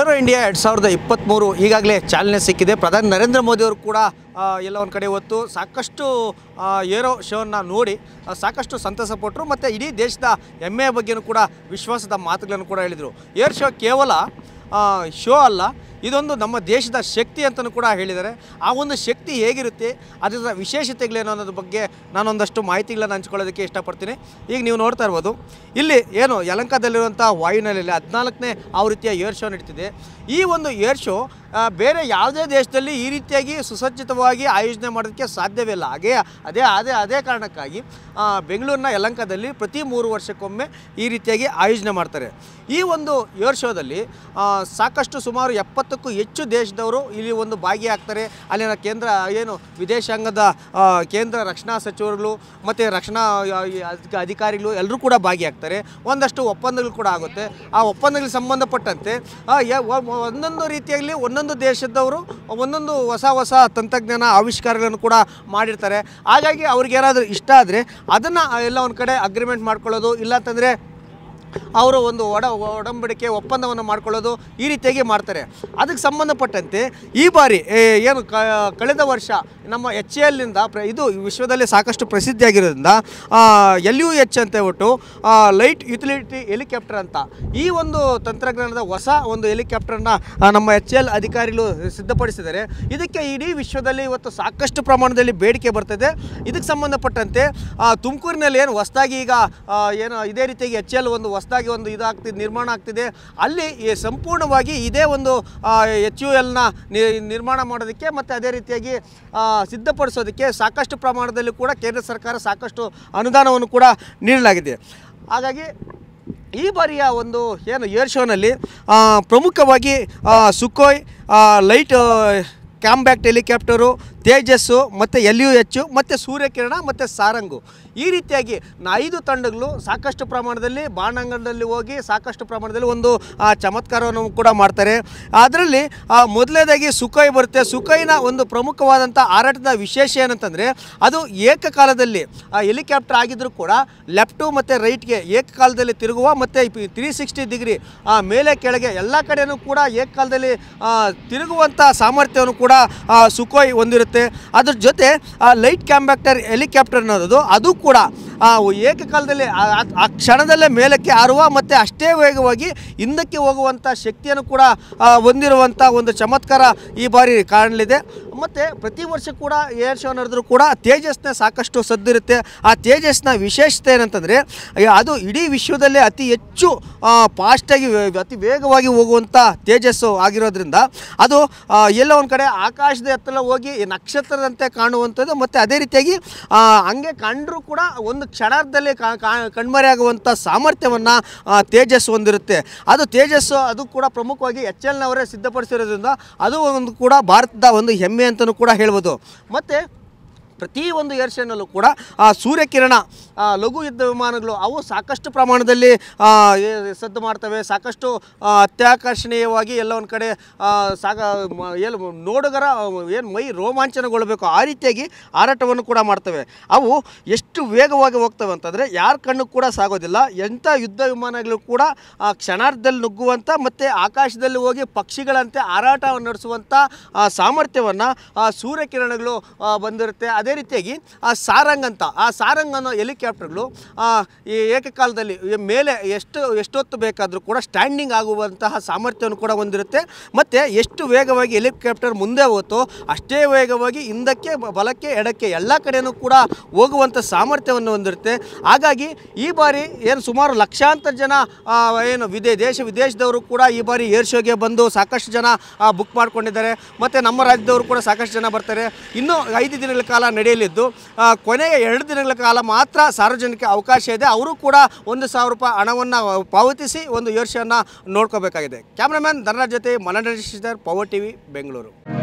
aero India ಎರಡು ಸಾವಿರದ ಇಪ್ಪತ್ತ್ಮೂರು ಈಗಾಗಲೇ ಚಾಲನೆ ಸಿಕ್ಕಿದೆ ಪ್ರಧಾನಿ ನರೇಂದ್ರ ಮೋದಿಯವರು ಕೂಡ ಎಲ್ಲ ಒಂದು ಕಡೆ ಹೊತ್ತು ಸಾಕಷ್ಟು ಏರೋ ಶೋವನ್ನು ನೋಡಿ ಸಾಕಷ್ಟು ಸಂತಸ ಪಟ್ಟರು ಮತ್ತು ಇಡೀ ದೇಶದ ಹೆಮ್ಮೆಯ ಬಗ್ಗೆಯೂ ಕೂಡ ವಿಶ್ವಾಸದ ಮಾತುಗಳನ್ನು ಕೂಡ ಹೇಳಿದರು ಏರ್ ಶೋ ಕೇವಲ ಶೋ ಅಲ್ಲ ಇದೊಂದು ನಮ್ಮ ದೇಶದ ಶಕ್ತಿ ಅಂತಲೂ ಕೂಡ ಹೇಳಿದ್ದಾರೆ ಆ ಒಂದು ಶಕ್ತಿ ಹೇಗಿರುತ್ತೆ ಅದರ ವಿಶೇಷತೆಗಳೇನು ಅನ್ನೋದ್ರ ಬಗ್ಗೆ ನಾನೊಂದಷ್ಟು ಮಾಹಿತಿಗಳನ್ನು ಹಂಚ್ಕೊಳ್ಳೋದಕ್ಕೆ ಇಷ್ಟಪಡ್ತೀನಿ ಈಗ ನೀವು ನೋಡ್ತಾ ಇರ್ಬೋದು ಇಲ್ಲಿ ಏನು ಯಲಂಕದಲ್ಲಿರುವಂಥ ವಾಯುನೆಲೆಯಲ್ಲಿ ಹದಿನಾಲ್ಕನೇ ರೀತಿಯ ಏರ್ ಶೋ ನಡೀತಿದೆ ಈ ಒಂದು ಏರ್ ಶೋ ಬೇರೆ ಯಾವುದೇ ದೇಶದಲ್ಲಿ ಈ ರೀತಿಯಾಗಿ ಸುಸಜ್ಜಿತವಾಗಿ ಆಯೋಜನೆ ಮಾಡೋದಕ್ಕೆ ಸಾಧ್ಯವಿಲ್ಲ ಹಾಗೇ ಅದೇ ಅದೇ ಅದೇ ಕಾರಣಕ್ಕಾಗಿ ಬೆಂಗಳೂರಿನ ಯಲಂಕದಲ್ಲಿ ಪ್ರತಿ ಮೂರು ವರ್ಷಕ್ಕೊಮ್ಮೆ ಈ ರೀತಿಯಾಗಿ ಆಯೋಜನೆ ಮಾಡ್ತಾರೆ ಈ ಒಂದು ಏರ್ ಶೋದಲ್ಲಿ ಸಾಕಷ್ಟು ಸುಮಾರು ಎಪ್ಪತ್ತು ಮೂವತ್ತಕ್ಕೂ ಹೆಚ್ಚು ದೇಶದವರು ಇಲ್ಲಿ ಒಂದು ಭಾಗಿಯಾಗ್ತಾರೆ ಅಲ್ಲಿನ ಕೇಂದ್ರ ಏನು ವಿದೇಶಾಂಗದ ಕೇಂದ್ರ ರಕ್ಷಣಾ ಸಚಿವರುಗಳು ಮತ್ತು ರಕ್ಷಣಾ ಅಧಿಕಾರಿಗಳು ಎಲ್ಲರೂ ಕೂಡ ಭಾಗಿಯಾಗ್ತಾರೆ ಒಂದಷ್ಟು ಒಪ್ಪಂದಗಳು ಕೂಡ ಆಗುತ್ತೆ ಆ ಒಪ್ಪಂದಗಳಿಗೆ ಸಂಬಂಧಪಟ್ಟಂತೆ ಒಂದೊಂದು ರೀತಿಯಲ್ಲಿ ಒಂದೊಂದು ದೇಶದವರು ಒಂದೊಂದು ಹೊಸ ಹೊಸ ತಂತ್ರಜ್ಞಾನ ಆವಿಷ್ಕಾರಗಳನ್ನು ಕೂಡ ಮಾಡಿರ್ತಾರೆ ಹಾಗಾಗಿ ಅವ್ರಿಗೇನಾದರೂ ಇಷ್ಟ ಆದರೆ ಅದನ್ನು ಎಲ್ಲ ಒಂದು ಕಡೆ ಅಗ್ರಿಮೆಂಟ್ ಮಾಡ್ಕೊಳ್ಳೋದು ಇಲ್ಲಾಂತಂದರೆ ಅವರು ಒಂದು ಒಡ ಒಡಂಬಡಿಕೆ ಒಪ್ಪಂದವನ್ನು ಮಾಡ್ಕೊಳ್ಳೋದು ಈ ರೀತಿಯಾಗಿ ಮಾಡ್ತಾರೆ ಅದಕ್ಕೆ ಸಂಬಂಧಪಟ್ಟಂತೆ ಈ ಬಾರಿ ಏನು ಕಳೆದ ವರ್ಷ ನಮ್ಮ ಎಚ್ ಎಲ್ನಿಂದ ಪ್ರ ಇದು ವಿಶ್ವದಲ್ಲಿ ಸಾಕಷ್ಟು ಪ್ರಸಿದ್ಧಿಯಾಗಿರೋದ್ರಿಂದ ಎಲ್ ಯು ಎಚ್ ಅಂತ ಹೇಳ್ಬಿಟ್ಟು ಲೈಟ್ ಯುಟಿಲಿಟಿ ಹೆಲಿಕಾಪ್ಟರ್ ಅಂತ ಈ ಒಂದು ತಂತ್ರಜ್ಞಾನದ ಹೊಸ ಒಂದು ಹೆಲಿಕಾಪ್ಟರ್ನ ನಮ್ಮ ಎಚ್ ಎಲ್ ಅಧಿಕಾರಿಗಳು ಸಿದ್ಧಪಡಿಸಿದರೆ ಇದಕ್ಕೆ ಇಡೀ ವಿಶ್ವದಲ್ಲಿ ಇವತ್ತು ಸಾಕಷ್ಟು ಪ್ರಮಾಣದಲ್ಲಿ ಬೇಡಿಕೆ ಬರ್ತದೆ ಇದಕ್ಕೆ ಸಂಬಂಧಪಟ್ಟಂತೆ ತುಮಕೂರಿನಲ್ಲಿ ಏನು ಹೊಸದಾಗಿ ಈಗ ಏನು ಇದೇ ರೀತಿಯಾಗಿ ಎಚ್ ಎಲ್ ಒಂದು ಹೊಸ ಹೊಸದಾಗಿ ಒಂದು ಇದಾಗ್ತಿದೆ ನಿರ್ಮಾಣ ಆಗ್ತಿದೆ ಅಲ್ಲಿ ಸಂಪೂರ್ಣವಾಗಿ ಇದೇ ಒಂದು ಎಚ್ ಯು ಎಲ್ನ ನಿರ್ಮಾಣ ಮಾಡೋದಕ್ಕೆ ಮತ್ತು ಅದೇ ರೀತಿಯಾಗಿ ಸಿದ್ಧಪಡಿಸೋದಕ್ಕೆ ಸಾಕಷ್ಟು ಪ್ರಮಾಣದಲ್ಲಿ ಕೂಡ ಕೇಂದ್ರ ಸರ್ಕಾರ ಸಾಕಷ್ಟು ಅನುದಾನವನ್ನು ಕೂಡ ನೀಡಲಾಗಿದೆ ಹಾಗಾಗಿ ಈ ಬಾರಿಯ ಒಂದು ಏನು ಏರ್ ಶೋನಲ್ಲಿ ಪ್ರಮುಖವಾಗಿ ಸುಖೋಯ್ ಲೈಟ್ ಕ್ಯಾಂಬ್ಯಾಕ್ ಹೆಲಿಕಾಪ್ಟರು ತೇಜಸ್ಸು ಮತ್ತು ಎಲ್ ಯು ಎಚ್ಚು ಮತ್ತು ಸೂರ್ಯಕಿರಣ ಮತ್ತು ಸಾರಂಗು ಈ ರೀತಿಯಾಗಿ ಐದು ತಂಡಗಳು ಸಾಕಷ್ಟು ಪ್ರಮಾಣದಲ್ಲಿ ಬಾಣಾಂಗಣದಲ್ಲಿ ಹೋಗಿ ಸಾಕಷ್ಟು ಪ್ರಮಾಣದಲ್ಲಿ ಒಂದು ಚಮತ್ಕಾರವನ್ನು ಕೂಡ ಮಾಡ್ತಾರೆ ಅದರಲ್ಲಿ ಮೊದಲನೇದಾಗಿ ಸುಖೈ ಬರುತ್ತೆ ಸುಖೈನ ಒಂದು ಪ್ರಮುಖವಾದಂಥ ಹಾರಾಟದ ವಿಶೇಷ ಏನಂತಂದರೆ ಅದು ಏಕಕಾಲದಲ್ಲಿ ಆ ಹೆಲಿಕಾಪ್ಟರ್ ಆಗಿದ್ದರೂ ಕೂಡ ಲೆಫ್ಟು ಮತ್ತು ರೈಟ್ಗೆ ಏಕಕಾಲದಲ್ಲಿ ತಿರುಗುವ ಮತ್ತು ತ್ರೀ ಸಿಕ್ಸ್ಟಿ ಡಿಗ್ರಿ ಮೇಲೆ ಕೆಳಗೆ ಎಲ್ಲ ಕಡೆಯೂ ಕೂಡ ಏಕಕಾಲದಲ್ಲಿ ತಿರುಗುವಂಥ ಸಾಮರ್ಥ್ಯವನ್ನು ಕೂಡ ಕೂಡ ಸುಖೋಯ್ ಹೊಂದಿರುತ್ತೆ ಅದ್ರ ಜೊತೆ ಲೈಟ್ ಕ್ಯಾಂಬ್ಯಾಕ್ಟರ್ ಹೆಲಿಕಾಪ್ಟರ್ ಅನ್ನೋದು ಅದು ಕೂಡ ಆ ಏಕಕಾಲದಲ್ಲಿ ಆ ಕ್ಷಣದಲ್ಲೇ ಮೇಲಕ್ಕೆ ಹಾರುವ ಮತ್ತು ಅಷ್ಟೇ ವೇಗವಾಗಿ ಹಿಂದಕ್ಕೆ ಹೋಗುವಂಥ ಶಕ್ತಿಯನ್ನು ಕೂಡ ಹೊಂದಿರುವಂಥ ಒಂದು ಚಮತ್ಕಾರ ಈ ಬಾರಿ ಕಾಣಲಿದೆ ಮತ್ತು ಪ್ರತಿ ವರ್ಷ ಕೂಡ ಏರ್ ಶೋ ನಡೆದರೂ ಕೂಡ ತೇಜಸ್ನ ಸಾಕಷ್ಟು ಸದ್ದಿರುತ್ತೆ ಆ ತೇಜಸ್ನ ವಿಶೇಷತೆ ಏನಂತಂದರೆ ಅದು ಇಡೀ ವಿಶ್ವದಲ್ಲೇ ಅತಿ ಹೆಚ್ಚು ಫಾಸ್ಟಾಗಿ ಅತಿ ವೇಗವಾಗಿ ಹೋಗುವಂಥ ತೇಜಸ್ಸು ಆಗಿರೋದ್ರಿಂದ ಅದು ಎಲ್ಲೋ ಒಂದು ಕಡೆ ಆಕಾಶದ ಎತ್ತಲ ಹೋಗಿ ನಕ್ಷತ್ರದಂತೆ ಕಾಣುವಂಥದ್ದು ಮತ್ತು ಅದೇ ರೀತಿಯಾಗಿ ಹಂಗೆ ಕಂಡರೂ ಕೂಡ ಒಂದು ಒಂದು ಕ್ಷಣಾರ್ಧದಲ್ಲಿ ಕಣ್ಮರೆಯಾಗುವಂಥ ಸಾಮರ್ಥ್ಯವನ್ನು ತೇಜಸ್ ಹೊಂದಿರುತ್ತೆ ಅದು ತೇಜಸ್ಸು ಅದು ಕೂಡ ಪ್ರಮುಖವಾಗಿ ಎಚ್ ಎಲ್ನವರೇ ಸಿದ್ಧಪಡಿಸಿರೋದ್ರಿಂದ ಅದು ಒಂದು ಕೂಡ ಭಾರತದ ಒಂದು ಹೆಮ್ಮೆ ಅಂತಲೂ ಕೂಡ ಹೇಳ್ಬೋದು ಮತ್ತು ಪ್ರತಿ ಒಂದು ಏರ್ಷನಲ್ಲೂ ಕೂಡ ಸೂರ್ಯಕಿರಣ ಲಘು ಯುದ್ಧ ವಿಮಾನಗಳು ಅವು ಸಾಕಷ್ಟು ಪ್ರಮಾಣದಲ್ಲಿ ಸದ್ದು ಮಾಡ್ತವೆ ಸಾಕಷ್ಟು ಅತ್ಯಾಕರ್ಷಣೀಯವಾಗಿ ಎಲ್ಲ ಒಂದು ಕಡೆ ಸಾಗ ಏನು ನೋಡುಗರ ಏನು ಮೈ ರೋಮಾಂಚನಗೊಳ್ಳಬೇಕು ಆ ರೀತಿಯಾಗಿ ಹಾರಾಟವನ್ನು ಕೂಡ ಮಾಡ್ತವೆ ಅವು ಎಷ್ಟು ಎಷ್ಟು ವೇಗವಾಗಿ ಹೋಗ್ತವೆ ಅಂತಂದರೆ ಯಾರ ಕಣ್ಣು ಕೂಡ ಸಾಗೋದಿಲ್ಲ ಎಂಥ ಯುದ್ಧ ವಿಮಾನಗಳು ಕೂಡ ಆ ಕ್ಷಣಾರ್ಧದಲ್ಲಿ ನುಗ್ಗುವಂಥ ಮತ್ತು ಆಕಾಶದಲ್ಲಿ ಹೋಗಿ ಪಕ್ಷಿಗಳಂತೆ ಹಾರಾಟವನ್ನು ನಡೆಸುವಂಥ ಸಾಮರ್ಥ್ಯವನ್ನು ಆ ಸೂರ್ಯಕಿರಣಗಳು ಬಂದಿರುತ್ತೆ ಅದೇ ರೀತಿಯಾಗಿ ಆ ಸಾರಂಗ್ ಅಂತ ಆ ಸಾರಂಗ್ ಅನ್ನೋ ಹೆಲಿಕಾಪ್ಟರ್ಗಳು ಈ ಏಕಕಾಲದಲ್ಲಿ ಮೇಲೆ ಎಷ್ಟು ಎಷ್ಟೊತ್ತು ಬೇಕಾದರೂ ಕೂಡ ಸ್ಟ್ಯಾಂಡಿಂಗ್ ಆಗುವಂತಹ ಸಾಮರ್ಥ್ಯವನ್ನು ಕೂಡ ಹೊಂದಿರುತ್ತೆ ಮತ್ತು ಎಷ್ಟು ವೇಗವಾಗಿ ಹೆಲಿಕಾಪ್ಟರ್ ಮುಂದೆ ಹೋತೋ ಅಷ್ಟೇ ವೇಗವಾಗಿ ಹಿಂದಕ್ಕೆ ಬಲಕ್ಕೆ ಎಡಕ್ಕೆ ಎಲ್ಲ ಕಡೆಯೂ ಕೂಡ ಹೋಗುವಂಥ ಸಾಮ ಸಾಮರ್ಥ್ಯವನ್ನು ಹೊಂದಿರುತ್ತೆ ಹಾಗಾಗಿ ಈ ಬಾರಿ ಏನು ಸುಮಾರು ಲಕ್ಷಾಂತರ ಜನ ಏನು ವಿದೇ ದೇಶ ವಿದೇಶದವರು ಕೂಡ ಈ ಬಾರಿ ಏರ್ ಶೋಗೆ ಬಂದು ಸಾಕಷ್ಟು ಜನ ಬುಕ್ ಮಾಡಿಕೊಂಡಿದ್ದಾರೆ ಮತ್ತು ನಮ್ಮ ರಾಜ್ಯದವರು ಕೂಡ ಸಾಕಷ್ಟು ಜನ ಬರ್ತಾರೆ ಇನ್ನೂ ಐದು ದಿನಗಳ ಕಾಲ ನಡೆಯಲಿದ್ದು ಕೊನೆಯ ಎರಡು ದಿನಗಳ ಕಾಲ ಮಾತ್ರ ಸಾರ್ವಜನಿಕ ಅವಕಾಶ ಇದೆ ಅವರು ಕೂಡ ಒಂದು ಸಾವಿರ ರೂಪಾಯಿ ಹಣವನ್ನು ಪಾವತಿಸಿ ಒಂದು ಏರ್ ಶೋನ ನೋಡ್ಕೋಬೇಕಾಗಿದೆ ಕ್ಯಾಮ್ರಾಮ್ಯಾನ್ ಧನರಾಜ್ ಜೊತೆ ಮನೋರಂಜಿಸಿದ್ದಾರೆ ಪವರ್ ಟಿ ಬೆಂಗಳೂರು